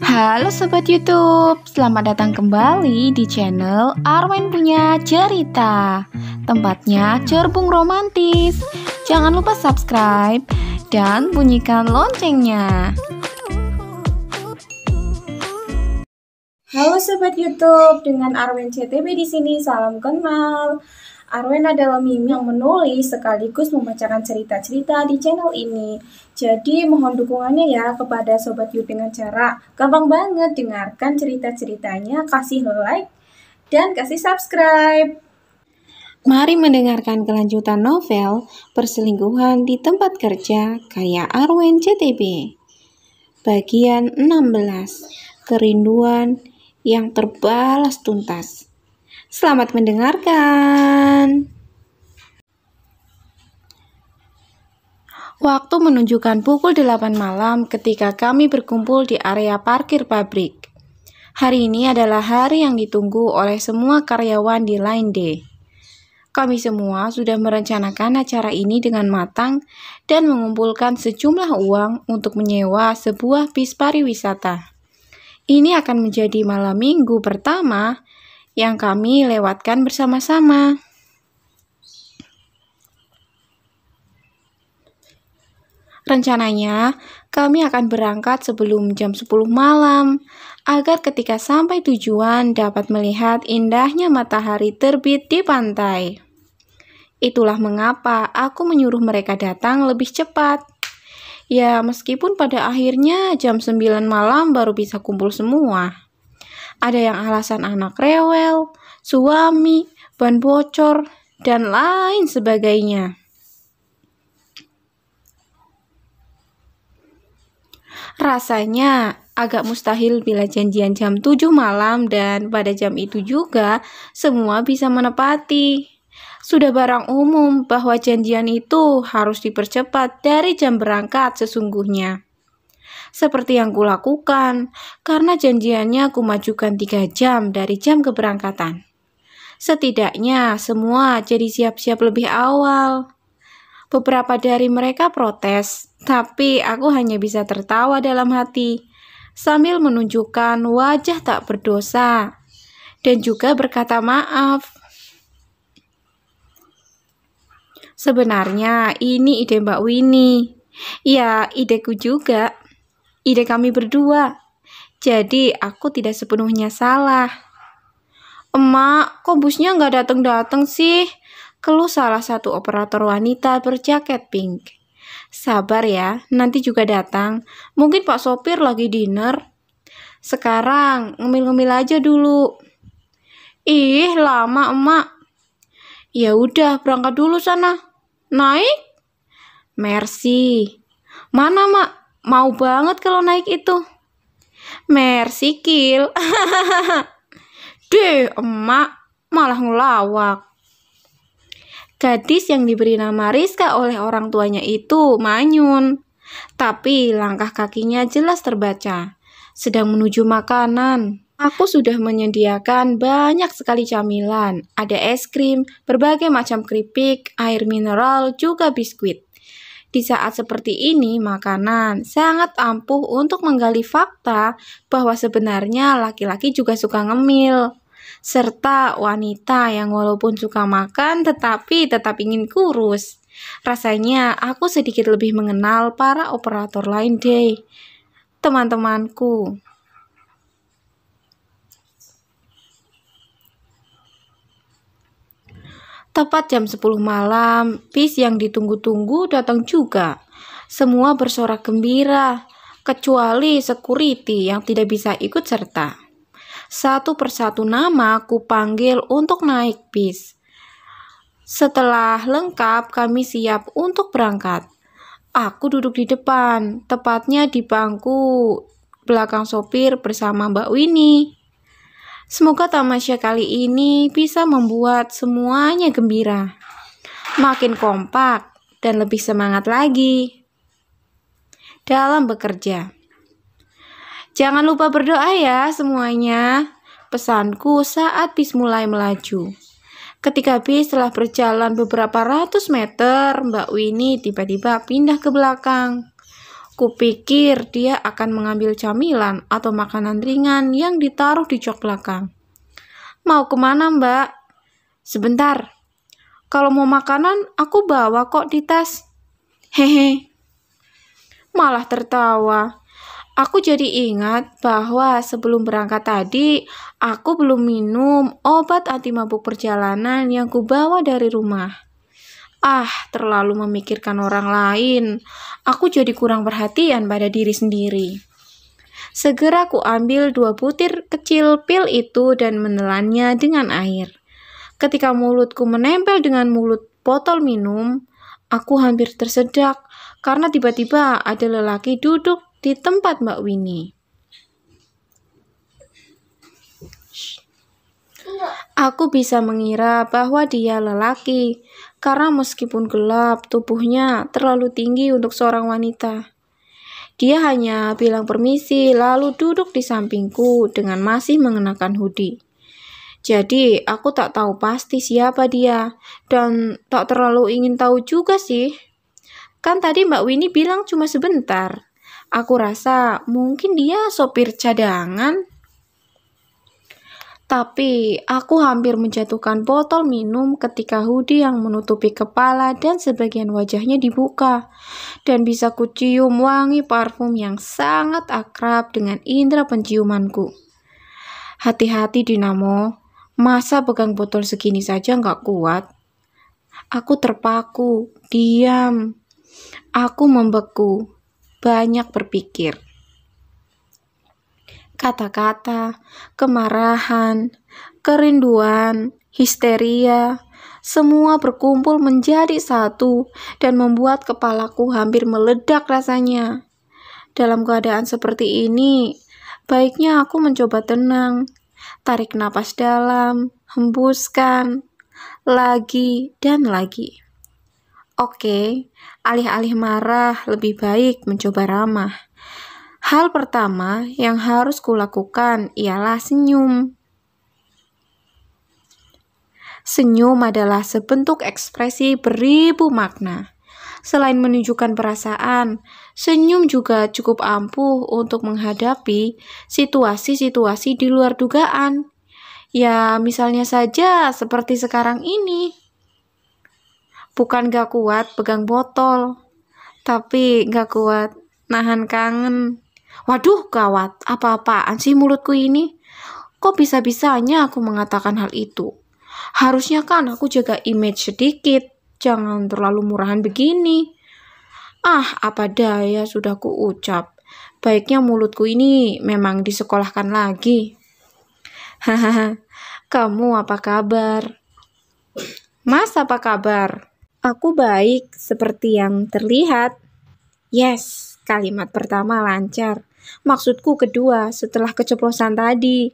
Halo Sobat Youtube, selamat datang kembali di channel Arwen Punya Cerita Tempatnya cerbung romantis Jangan lupa subscribe dan bunyikan loncengnya Halo Sobat Youtube, dengan Arwen CTB di sini, salam kenal Arwen adalah Mimi yang menulis sekaligus membacakan cerita-cerita di channel ini. Jadi mohon dukungannya ya kepada Sobat Yu dengan cara gampang banget dengarkan cerita-ceritanya, kasih like, dan kasih subscribe. Mari mendengarkan kelanjutan novel Perselingkuhan di Tempat Kerja karya Arwen CTB. Bagian 16 Kerinduan yang terbalas tuntas Selamat mendengarkan. Waktu menunjukkan pukul 8 malam ketika kami berkumpul di area parkir pabrik. Hari ini adalah hari yang ditunggu oleh semua karyawan di Line D. Kami semua sudah merencanakan acara ini dengan matang dan mengumpulkan sejumlah uang untuk menyewa sebuah bis pariwisata. Ini akan menjadi malam minggu pertama yang kami lewatkan bersama-sama. Rencananya, kami akan berangkat sebelum jam 10 malam agar ketika sampai tujuan dapat melihat indahnya matahari terbit di pantai. Itulah mengapa aku menyuruh mereka datang lebih cepat. Ya, meskipun pada akhirnya jam 9 malam baru bisa kumpul semua. Ada yang alasan anak rewel, suami, ban bocor, dan lain sebagainya. Rasanya agak mustahil bila janjian jam 7 malam dan pada jam itu juga semua bisa menepati. Sudah barang umum bahwa janjian itu harus dipercepat dari jam berangkat sesungguhnya seperti yang kulakukan, karena janjiannya majukan tiga jam dari jam keberangkatan. Setidaknya semua jadi siap-siap lebih awal. Beberapa dari mereka protes, tapi aku hanya bisa tertawa dalam hati sambil menunjukkan wajah tak berdosa dan juga berkata maaf. Sebenarnya ini ide Mbak Winnie. Ya, ideku juga ide kami berdua. Jadi aku tidak sepenuhnya salah. Emak, kok busnya nggak datang-datang sih? Keluh salah satu operator wanita berjaket pink. Sabar ya, nanti juga datang. Mungkin Pak Sopir lagi dinner. Sekarang ngemil-ngemil aja dulu. Ih, lama emak. Ya udah, berangkat dulu sana. Naik? Mercy. Mana, Mak? Mau banget kalau naik itu. Mercy kill. Deh, emak malah ngelawak. Gadis yang diberi nama Rizka oleh orang tuanya itu manyun. Tapi langkah kakinya jelas terbaca. Sedang menuju makanan. Aku sudah menyediakan banyak sekali camilan. Ada es krim, berbagai macam keripik, air mineral, juga biskuit. Di saat seperti ini, makanan sangat ampuh untuk menggali fakta bahwa sebenarnya laki-laki juga suka ngemil serta wanita yang walaupun suka makan tetapi tetap ingin kurus. Rasanya aku sedikit lebih mengenal para operator lain deh. Teman-temanku, Tepat jam 10 malam, bis yang ditunggu-tunggu datang juga. Semua bersorak gembira, kecuali security yang tidak bisa ikut serta. Satu persatu nama ku panggil untuk naik bis. Setelah lengkap, kami siap untuk berangkat. Aku duduk di depan, tepatnya di bangku belakang sopir bersama Mbak Winnie. Semoga tamasya kali ini bisa membuat semuanya gembira, makin kompak, dan lebih semangat lagi dalam bekerja. Jangan lupa berdoa ya semuanya. Pesanku saat bis mulai melaju. Ketika bis telah berjalan beberapa ratus meter, Mbak Winnie tiba-tiba pindah ke belakang. Kupikir dia akan mengambil camilan atau makanan ringan yang ditaruh di jok belakang. Mau kemana mbak? Sebentar. Kalau mau makanan, aku bawa kok di tas. Hehe. Malah tertawa. Aku jadi ingat bahwa sebelum berangkat tadi, aku belum minum obat anti mabuk perjalanan yang kubawa dari rumah. Ah, terlalu memikirkan orang lain. Aku jadi kurang perhatian pada diri sendiri. Segera ku ambil dua butir kecil pil itu dan menelannya dengan air. Ketika mulutku menempel dengan mulut botol minum, aku hampir tersedak karena tiba-tiba ada lelaki duduk di tempat Mbak Winnie. Aku bisa mengira bahwa dia lelaki, karena meskipun gelap, tubuhnya terlalu tinggi untuk seorang wanita. Dia hanya bilang permisi, lalu duduk di sampingku dengan masih mengenakan hoodie. Jadi, aku tak tahu pasti siapa dia, dan tak terlalu ingin tahu juga sih. Kan tadi Mbak Winnie bilang cuma sebentar. Aku rasa mungkin dia sopir cadangan. Tapi aku hampir menjatuhkan botol minum ketika hoodie yang menutupi kepala dan sebagian wajahnya dibuka. Dan bisa kucium wangi parfum yang sangat akrab dengan indera penciumanku. Hati-hati Dinamo, masa pegang botol segini saja nggak kuat? Aku terpaku, diam. Aku membeku, banyak berpikir kata-kata, kemarahan, kerinduan, histeria, semua berkumpul menjadi satu dan membuat kepalaku hampir meledak rasanya. Dalam keadaan seperti ini, baiknya aku mencoba tenang, tarik napas dalam, hembuskan, lagi dan lagi. Oke, alih-alih marah, lebih baik mencoba ramah. Hal pertama yang harus kulakukan ialah senyum. Senyum adalah sebentuk ekspresi beribu makna. Selain menunjukkan perasaan, senyum juga cukup ampuh untuk menghadapi situasi-situasi di luar dugaan. Ya, misalnya saja seperti sekarang ini. Bukan gak kuat pegang botol, tapi gak kuat nahan kangen. Waduh, gawat, apa-apaan sih mulutku ini? Kok bisa-bisanya aku mengatakan hal itu? Harusnya kan aku jaga image sedikit, jangan terlalu murahan begini. Ah, apa daya sudah ku ucap. Baiknya mulutku ini memang disekolahkan lagi. Hahaha, kamu apa kabar? Mas, apa kabar? Aku baik, seperti yang terlihat. Yes, Kalimat pertama lancar. Maksudku kedua setelah keceplosan tadi.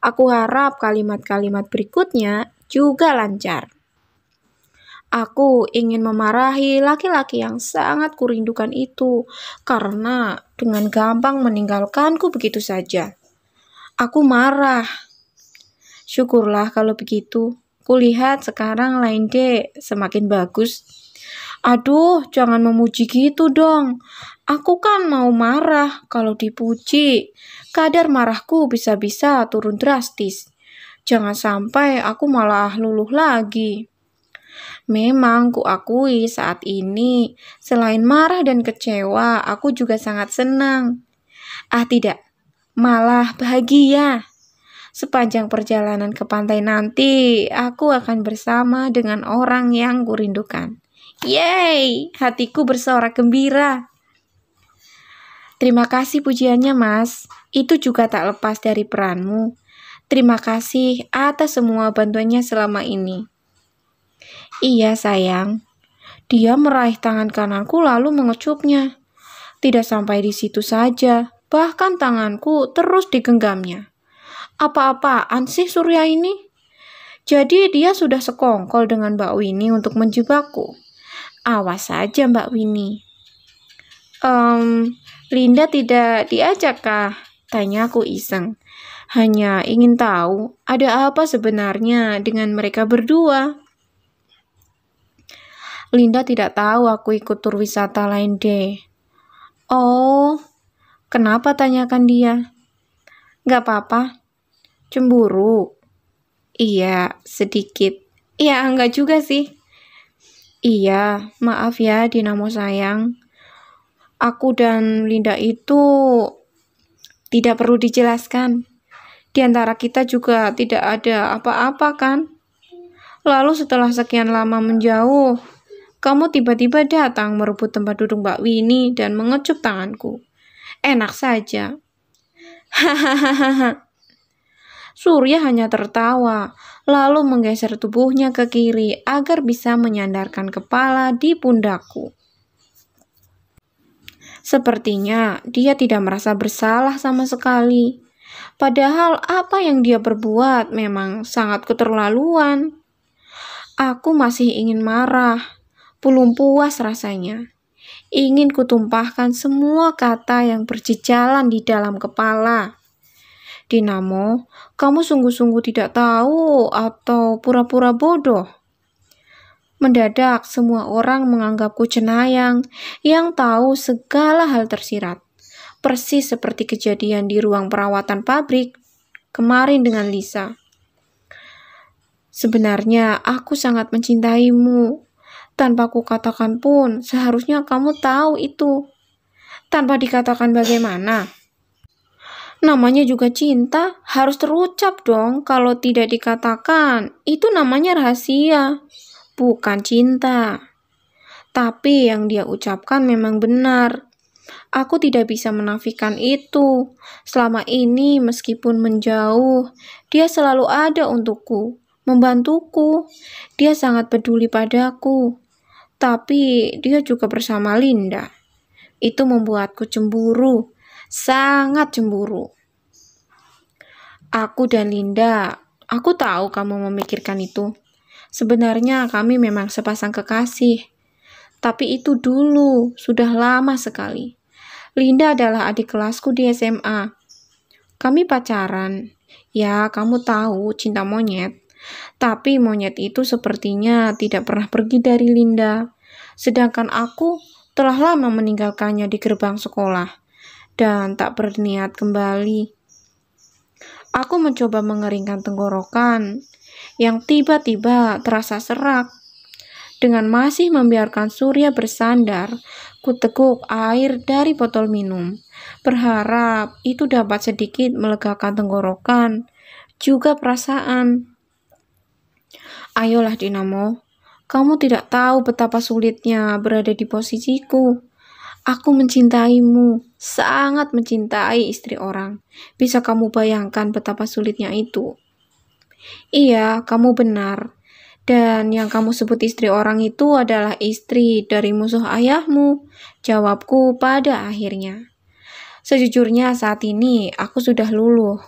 Aku harap kalimat-kalimat berikutnya juga lancar. Aku ingin memarahi laki-laki yang sangat kurindukan itu karena dengan gampang meninggalkanku begitu saja. Aku marah. Syukurlah kalau begitu. Kulihat sekarang lain dek semakin bagus. Aduh, jangan memuji gitu dong. Aku kan mau marah kalau dipuji. Kadar marahku bisa-bisa turun drastis. Jangan sampai aku malah luluh lagi. Memang kuakui saat ini, selain marah dan kecewa, aku juga sangat senang. Ah tidak, malah bahagia. Sepanjang perjalanan ke pantai nanti, aku akan bersama dengan orang yang kurindukan. Yeay, hatiku bersorak gembira. Terima kasih pujiannya, Mas. Itu juga tak lepas dari peranmu. Terima kasih atas semua bantuannya selama ini. Iya, sayang. Dia meraih tangan kananku lalu mengecupnya. Tidak sampai di situ saja, bahkan tanganku terus digenggamnya. Apa-apaan sih Surya ini? Jadi dia sudah sekongkol dengan Mbak Winnie untuk menjebakku. Awas saja Mbak Winnie. Um, Linda tidak diajakkah? Tanya aku iseng. Hanya ingin tahu ada apa sebenarnya dengan mereka berdua. Linda tidak tahu aku ikut tur wisata lain deh. Oh, kenapa tanyakan dia? Gak apa-apa. Cemburu? Iya, sedikit. Iya, enggak juga sih. Iya, maaf ya Dinamo sayang aku dan Linda itu tidak perlu dijelaskan. Di antara kita juga tidak ada apa-apa kan? Lalu setelah sekian lama menjauh, kamu tiba-tiba datang merebut tempat duduk Mbak Winnie dan mengecup tanganku. Enak saja. Hahaha. Surya hanya tertawa, lalu menggeser tubuhnya ke kiri agar bisa menyandarkan kepala di pundakku. Sepertinya dia tidak merasa bersalah sama sekali. Padahal apa yang dia perbuat memang sangat keterlaluan. Aku masih ingin marah, belum puas rasanya. Ingin kutumpahkan semua kata yang berjejalan di dalam kepala. Dinamo, kamu sungguh-sungguh tidak tahu atau pura-pura bodoh. Mendadak semua orang menganggapku cenayang yang tahu segala hal tersirat. Persis seperti kejadian di ruang perawatan pabrik kemarin dengan Lisa. Sebenarnya aku sangat mencintaimu. Tanpa ku katakan pun, seharusnya kamu tahu itu. Tanpa dikatakan bagaimana? Namanya juga cinta, harus terucap dong. Kalau tidak dikatakan, itu namanya rahasia bukan cinta. Tapi yang dia ucapkan memang benar. Aku tidak bisa menafikan itu. Selama ini, meskipun menjauh, dia selalu ada untukku, membantuku. Dia sangat peduli padaku, tapi dia juga bersama Linda. Itu membuatku cemburu, sangat cemburu. Aku dan Linda, aku tahu kamu memikirkan itu. Sebenarnya kami memang sepasang kekasih. Tapi itu dulu, sudah lama sekali. Linda adalah adik kelasku di SMA. Kami pacaran. Ya, kamu tahu cinta monyet. Tapi monyet itu sepertinya tidak pernah pergi dari Linda. Sedangkan aku telah lama meninggalkannya di gerbang sekolah dan tak berniat kembali. Aku mencoba mengeringkan tenggorokan, yang tiba-tiba terasa serak. Dengan masih membiarkan surya bersandar, kuteguk air dari botol minum. Berharap itu dapat sedikit melegakan tenggorokan, juga perasaan. Ayolah Dinamo, kamu tidak tahu betapa sulitnya berada di posisiku. Aku mencintaimu, sangat mencintai istri orang. Bisa kamu bayangkan betapa sulitnya itu. Iya, kamu benar. Dan yang kamu sebut istri orang itu adalah istri dari musuh ayahmu, jawabku pada akhirnya. Sejujurnya saat ini aku sudah luluh.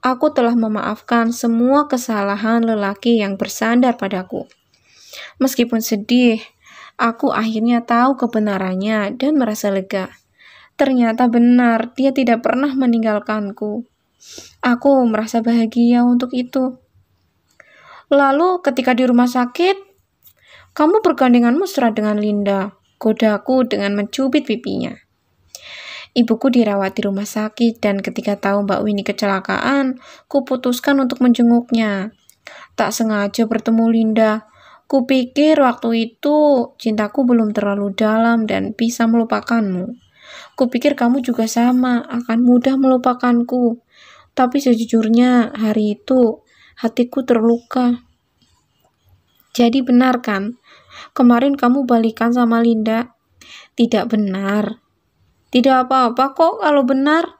Aku telah memaafkan semua kesalahan lelaki yang bersandar padaku. Meskipun sedih, aku akhirnya tahu kebenarannya dan merasa lega. Ternyata benar, dia tidak pernah meninggalkanku. Aku merasa bahagia untuk itu. Lalu ketika di rumah sakit, kamu bergandengan mesra dengan Linda, godaku dengan mencubit pipinya. Ibuku dirawat di rumah sakit dan ketika tahu Mbak Winnie kecelakaan, kuputuskan untuk menjenguknya. Tak sengaja bertemu Linda. Kupikir waktu itu cintaku belum terlalu dalam dan bisa melupakanmu. Kupikir kamu juga sama, akan mudah melupakanku. Tapi sejujurnya hari itu hatiku terluka. Jadi benar kan? Kemarin kamu balikan sama Linda? Tidak benar. Tidak apa-apa kok kalau benar.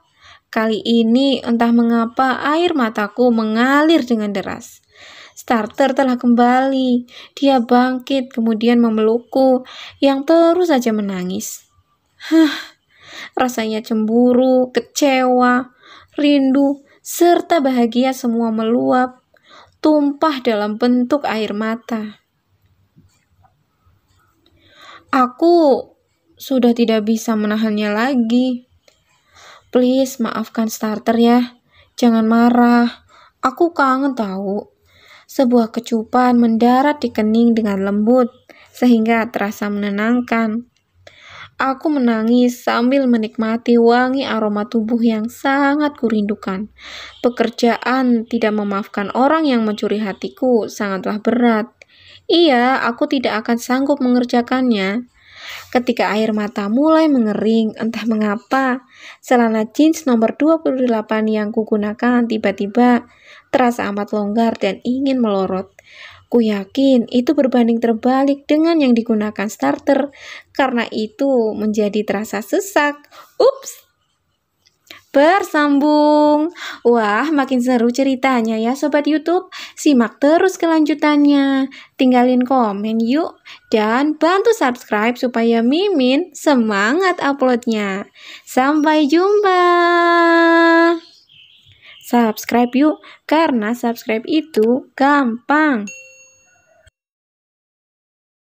Kali ini entah mengapa air mataku mengalir dengan deras. Starter telah kembali. Dia bangkit kemudian memelukku yang terus saja menangis. Hah, rasanya cemburu, kecewa, rindu, serta bahagia semua meluap tumpah dalam bentuk air mata. Aku sudah tidak bisa menahannya lagi. Please maafkan starter ya. Jangan marah. Aku kangen tahu. Sebuah kecupan mendarat di kening dengan lembut sehingga terasa menenangkan. Aku menangis sambil menikmati wangi aroma tubuh yang sangat kurindukan. Pekerjaan tidak memaafkan orang yang mencuri hatiku sangatlah berat. Iya, aku tidak akan sanggup mengerjakannya. Ketika air mata mulai mengering, entah mengapa, celana jeans nomor 28 yang kugunakan tiba-tiba terasa amat longgar dan ingin melorot. Ku yakin itu berbanding terbalik dengan yang digunakan starter, karena itu menjadi terasa sesak. Ups, bersambung. Wah, makin seru ceritanya ya Sobat Youtube. Simak terus kelanjutannya. Tinggalin komen yuk. Dan bantu subscribe supaya Mimin semangat uploadnya. Sampai jumpa. Subscribe yuk, karena subscribe itu gampang.